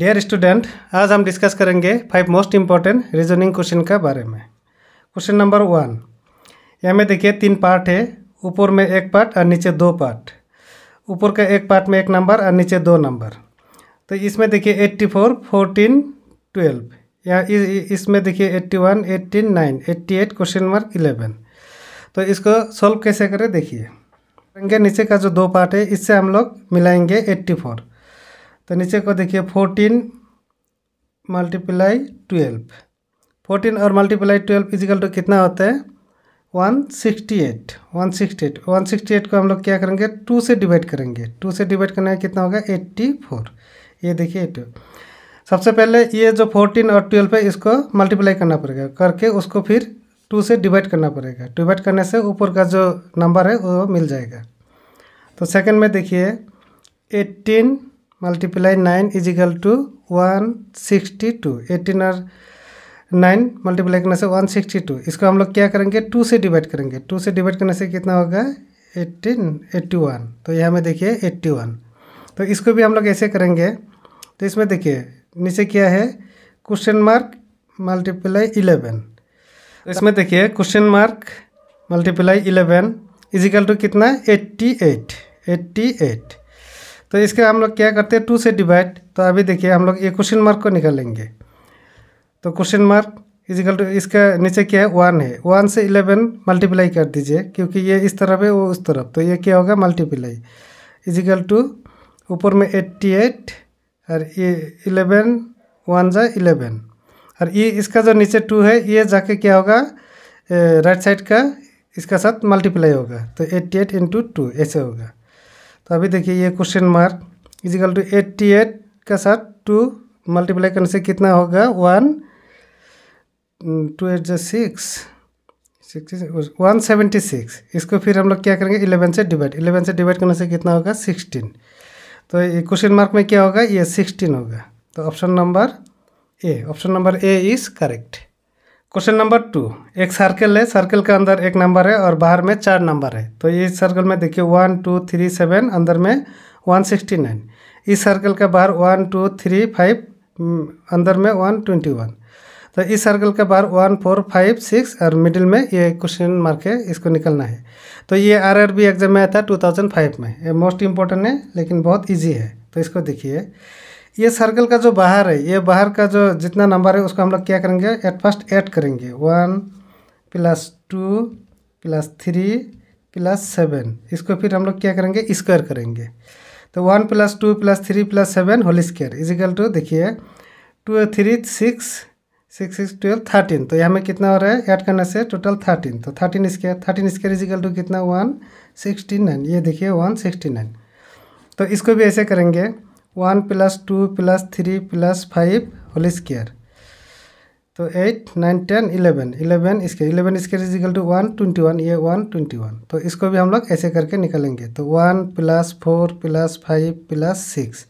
dear student आज हम discuss करेंगे five most important reasoning question का बारे में क्वेश्चन नंबर वन यहाँ में देखिए तीन पार्ट है ऊपर में एक पार्ट और नीचे दो पार्ट ऊपर का एक पार्ट में एक नंबर और नीचे दो नंबर तो इसमें देखिए एट्टी फोर फोर्टीन ट्वेल्व या इसमें देखिए eighty one eighteen nine eighty eight question mark eleven तो इसको सॉल्व कैसे करें देखिए नीचे का जो दो पार्ट है इससे हम लोग मिलाएंगे एट्टी फोर तो नीचे को देखिए फोर्टीन मल्टीप्लाई ट्वेल्व फोर्टीन और मल्टीप्लाई ट्वेल्व इजिकल टू कितना होता है one sixty eight one sixty eight one sixty eight को हम लोग क्या करेंगे टू से डिवाइड करेंगे टू से डिवाइड करने का कितना होगा एट्टी फोर ये देखिए एट्टी सबसे पहले ये जो फोर्टीन और ट्वेल्व है इसको मल्टीप्लाई करना पड़ेगा करके उसको फिर टू से डिवाइड करना पड़ेगा डिवाइड करने से ऊपर का जो नंबर है वो मिल जाएगा तो सेकेंड में देखिए eighteen multiply nine is equal to one sixty two eighteen और नाइन मल्टीप्लाई करने से वन सिक्सटी टू इसको हम लोग क्या करेंगे टू से डिवाइड करेंगे टू से डिवाइड करने से कितना होगा एट्टीन एट्टी वन तो यहाँ में देखिए एट्टी वन तो इसको भी हम लोग ऐसे करेंगे तो इसमें देखिए नीचे क्या है क्वेश्चन मार्क मल्टीप्लाई इलेवन इसमें देखिए question mark multiply eleven is equal to कितना एट्टी एट एट्टी एट तो इसके हम लोग क्या करते हैं टू से डिवाइड तो अभी देखिए हम लोग ये क्वेश्चन मार्क को निकालेंगे तो क्वेश्चन मार्क इजिकल टू इसका नीचे क्या है वन है वन से इलेवन मल्टीप्लाई कर दीजिए क्योंकि ये इस तरफ है वो उस तरफ तो ये क्या होगा मल्टीप्लाई इजिकल टू ऊपर में एट्टी एट और ये इलेवन वन जा इलेवन और ये इसका जो नीचे टू है ये जाके क्या होगा राइट साइड का इसका साथ मल्टीप्लाई होगा तो एट्टी एट इंटू टू ऐसे होगा तो अभी देखिए ये question mark is equal to eighty eight का साथ टू मल्टीप्लाई करने से कितना होगा वन टू एट जो six six one seventy six इसको फिर हम लोग क्या करेंगे इलेवन से डिवाइड इलेवन से डिवाइड करने से कितना होगा सिक्सटीन तो ये क्वेश्चन मार्क में क्या होगा ये सिक्सटीन होगा तो option number A option number A is correct question number two एक सर्कल है सर्कल के अंदर एक नंबर है और बाहर में चार नंबर है तो इस सर्कल में देखिए वन टू थ्री सेवन अंदर में वन सिक्सटी नाइन इस सर्कल के बाहर वन टू थ्री फाइव अंदर में वन ट्वेंटी वन तो इस सर्कल के बाहर वन फोर फाइव सिक्स और मिडिल में ये क्वेश्चन मार्क है इसको निकलना है तो ये बी एग्जाम में आया था टू थाउजेंड फाइव में ये मोस्ट इम्पोर्टेंट है लेकिन बहुत ईजी है तो इसको देखिए ये सर्कल का जो बाहर है ये बाहर का जो जितना नंबर है उसको हम लोग क्या करेंगे एट फर्स्ट ऐड करेंगे one plus two plus three plus seven इसको फिर हम लोग क्या करेंगे स्क्वायर करेंगे तो one plus two plus three plus seven whole square is equal to देखिए two three six six six twelve thirteen तो यहाँ में कितना हो रहा है ऐड करने से टोटल थर्टीन तो thirteen square thirteen square is equal to कितना वन सिक्सटी नाइन ये देखिए वन सिक्सटी नाइन तो इसको भी ऐसे करेंगे one plus two plus three plus five whole square तो eight nine ten eleven eleven square eleven इसके is equal to one twenty one ये वन ट्वेंटी वन तो इसको भी हम लोग ऐसे करके निकालेंगे तो one plus four plus five plus six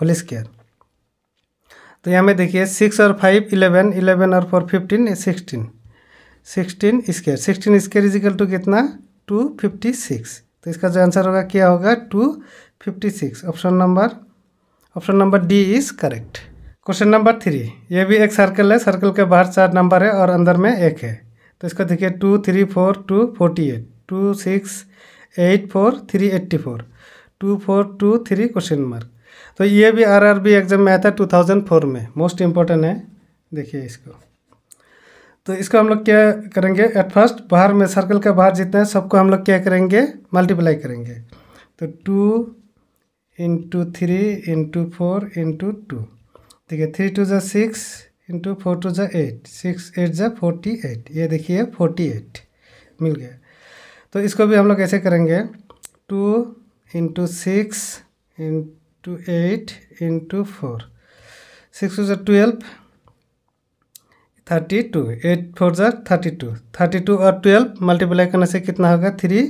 whole square तो यहाँ में देखिए सिक्स और फाइव इलेवन इलेवन और four fifteen sixteen sixteen square sixteen square is equal to कितना टू फिफ्टी सिक्स तो इसका जो आंसर होगा क्या होगा two fifty six option number option number D is correct question number three ये भी एक सर्कल है सर्कल के बाहर चार नंबर है और अंदर में एक है तो इसको देखिए two three four two forty eight two six eight four three eighty four two four two three question mark तो ये भी आर आर बी एग्जाम में आया था टू थाउजेंड फोर में मोस्ट इम्पोर्टेंट है देखिए इसको तो इसको हम लोग क्या करेंगे एट फर्स्ट बाहर में सर्कल के बाहर जितना है सबको हम लोग क्या करेंगे मल्टीप्लाई करेंगे तो two into three into four into two ठीक है थ्री टू ज़ा सिक्स इंटू फोर टू ज़ा एट सिक्स एट ज़ा फोर्टी एट ये देखिए फोर्टी एट मिल गया तो इसको भी हम लोग ऐसे करेंगे two into six into eight into four six two ज़ा twelve thirty two eight four ज़ा थर्टी टू थर्टी टू और ट्वेल्व मल्टीप्लाई करने से कितना होगा थ्री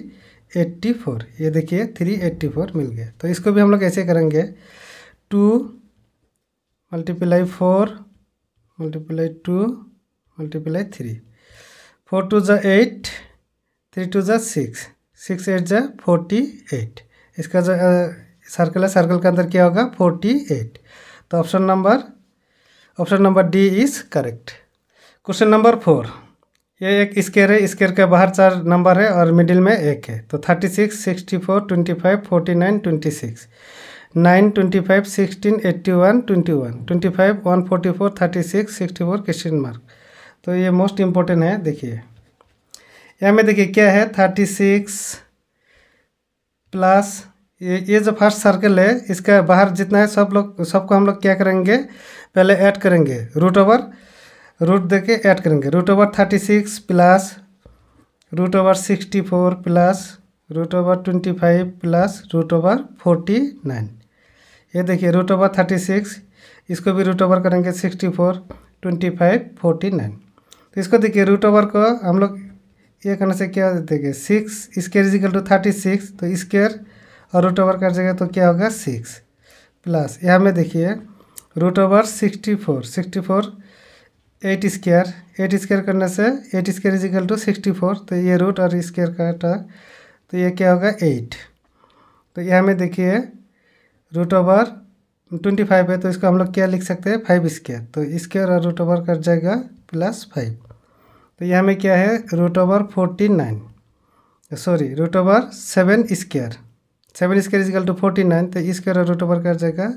एट्टी फोर ये देखिए थ्री एट्टी फोर मिल गया तो इसको भी हम लोग ऐसे करेंगे two multiply four multiply two multiply three four two जो एट थ्री टू जो सिक्स सिक्स एट जो फोर्टी एट इसका जो सर्कल है सर्कल के अंदर क्या होगा फोर्टी एट तो option number option number D is correct question number four ये एक स्केयर है स्केयर के बाहर चार नंबर है और मिडिल में एक है तो thirty six sixty four twenty five forty nine twenty six nine twenty five sixteen eighty one twenty one twenty five one forty four thirty six sixty four question mark तो ये most important है देखिए यहाँ में देखिए क्या है thirty six plus ये ये जो फर्स्ट सर्कल है इसका बाहर जितना है सब लोग सबको हम लोग क्या करेंगे पहले ऐड करेंगे रूट ओवर रूट दे के ऐड करेंगे root over thirty six plus root over sixty four plus root over twenty five plus root over forty nine ये देखिए रूट ओवर थर्टी सिक्स इसको भी रूट ओवर करेंगे sixty four twenty five forty nine तो इसको देखिए root over को हम लोग ये करने से क्या देखिए six square is equal to thirty six तो स्केयर और रूट ओवर कर जाएगा तो क्या होगा सिक्स प्लस यहाँ में देखिए root over sixty four sixty four eight square eight square करने से eight square is equal to sixty four तो ये रूट और स्क्यर का था तो ये क्या होगा एट तो यह में देखिए रूट ओवर ट्वेंटी फाइव है तो इसको हम लोग क्या लिख सकते हैं फाइव स्क्यर तो स्क्यर और रूट ओवर कट जाएगा प्लस फाइव तो यह में क्या है root over forty nine sorry root over seven square seven square is equal to forty nine तो स्क्यर और रूट ओवर कट जाएगा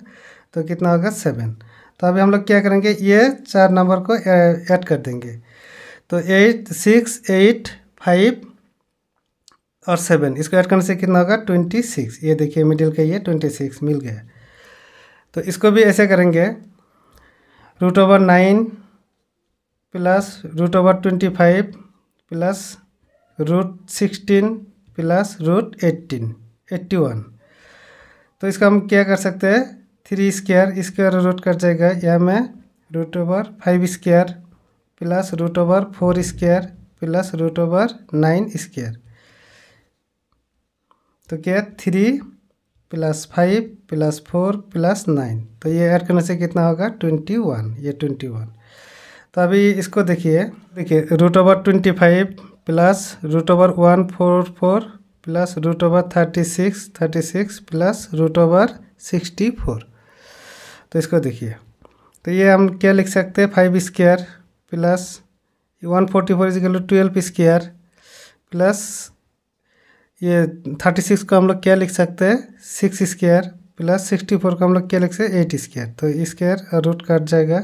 तो कितना होगा सेवन तो अभी हम लोग क्या करेंगे ये चार नंबर को ऐड कर देंगे तो एट सिक्स एट फाइव और सेवन इसको ऐड करने से कितना होगा ट्वेंटी सिक्स ये देखिए मिडिल का ये ट्वेंटी सिक्स मिल गया तो इसको भी ऐसे करेंगे root over nine plus root over twenty five plus root sixteen plus root eighteen eighty one तो इसका हम क्या कर सकते हैं three square square root cut जाएगा या में root over five square plus root over four square plus root over nine square तो क्या three plus five plus four plus nine तो ये ऐड करने से कितना होगा ट्वेंटी वन ये ट्वेंटी वन तो अभी इसको देखिए देखिए root over twenty five plus root over one four four plus root over thirty six thirty six plus root over sixty four तो इसको देखिए तो ये हम क्या लिख सकते हैं five square plus one forty four is equal twelve square plus ये थर्टी सिक्स को हम लोग क्या लिख सकते हैं six square plus sixty four को हम लोग क्या लिख सकते हैं एट स्क्वेयर तो स्क्वेयर और रूट कट जाएगा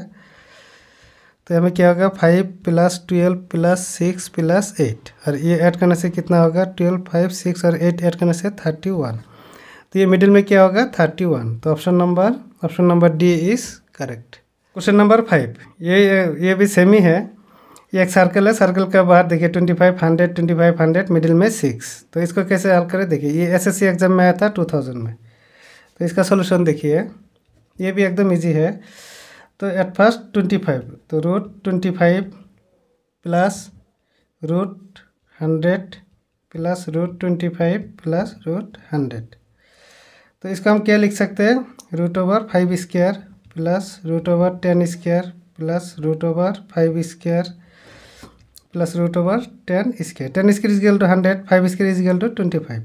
तो हमें क्या होगा five plus twelve plus six plus eight और ये ऐड करने से कितना होगा ट्वेल्व फाइव सिक्स और एट ऐड करने से थर्टी वन तो ये मिडिल में क्या होगा थर्टी वन तो option number option number D is correct question number five ये ये भी सेम ही है ये एक सर्कल है सर्कल के बाहर देखिए twenty five hundred twenty five hundred middle में सिक्स तो इसको कैसे हल करें देखिए ये एसएससी एग्ज़ाम में आया था टू थाउजेंड में तो इसका सोल्यूशन देखिए ये भी एकदम ईजी है तो एट फर्स्ट ट्वेंटी फाइव तो root twenty five plus root hundred plus root twenty five plus root hundred तो इसको हम क्या लिख सकते हैं root over five square plus root over ten square plus root over five square plus root over ten square ten square is equal to hundred five square is equal to twenty five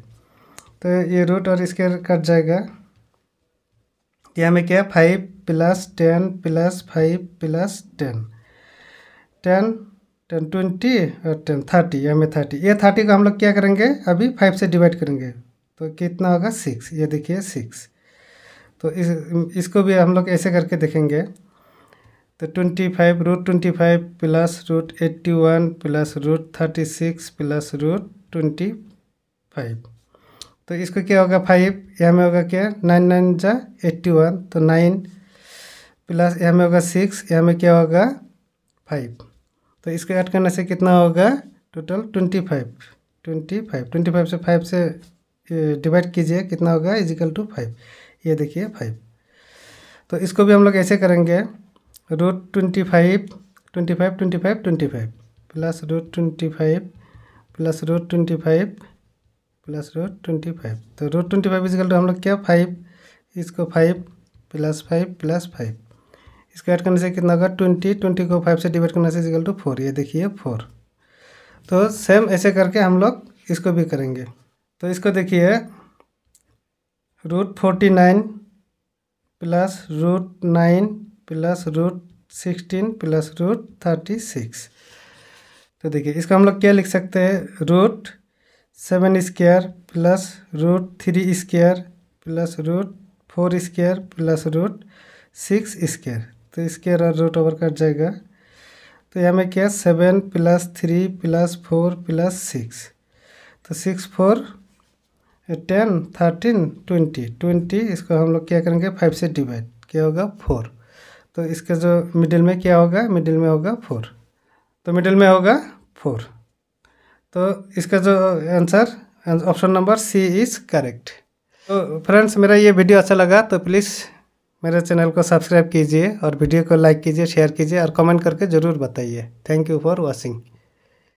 तो ये root और square cut जाएगा यह हमें क्या है five plus ten plus five plus ten ten ten twenty और ten thirty हमें थर्टी ये थर्टी को हम लोग क्या करेंगे अभी फाइव से डिवाइड करेंगे तो कितना होगा सिक्स ये देखिए सिक्स तो इस इसको भी हम लोग ऐसे करके देखेंगे तो twenty five root twenty five plus root eighty one plus root thirty six plus root twenty five तो इसको क्या होगा फाइव यहाँ में होगा क्या नाइन नाइन जा एट्टी वन तो नाइन प्लस यहाँ में होगा सिक्स यहाँ में क्या होगा फाइव तो इसको ऐड करने से कितना होगा total twenty five twenty five twenty five से फाइव से डिवाइड कीजिए कितना हो गया इजिकल टू फाइव ये देखिए फाइव तो इसको भी हम लोग ऐसे करेंगे root twenty five twenty five twenty five twenty five plus root twenty five plus root twenty five plus root twenty five तो root twenty five is equal to हम लोग क्या फाइव इसको five plus five plus five इसको add करने से कितना होगा ट्वेंटी ट्वेंटी को फाइव से डिवाइड करने से इजिकल टू फोर ये देखिए फोर तो सेम ऐसे करके हम लोग इसको भी करेंगे तो इसको देखिए root forty nine plus root nine plus root sixteen plus root thirty six तो देखिए इसको हम लोग क्या लिख सकते हैं root seven square plus root three square plus root four square plus root six square तो स्क्वायर और रूट ओवर कट जाएगा तो यहाँ में क्या seven plus three plus four plus six तो six four ten thirteen twenty twenty इसको हम लोग क्या करेंगे फाइव से डिवाइड क्या होगा फोर तो इसका जो मिडिल में क्या होगा मिडिल में होगा फोर तो मिडिल में होगा फोर तो इसका जो answer option number C is correct तो फ्रेंड्स मेरा ये वीडियो अच्छा लगा तो प्लीज़ मेरे चैनल को सब्सक्राइब कीजिए और वीडियो को लाइक कीजिए शेयर कीजिए और कमेंट करके ज़रूर बताइए थैंक यू फॉर वॉचिंग